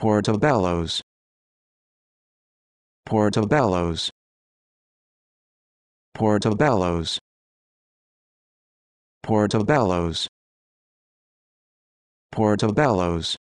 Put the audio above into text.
Portobello's Portobello's Portobello's Portobello's Portobello's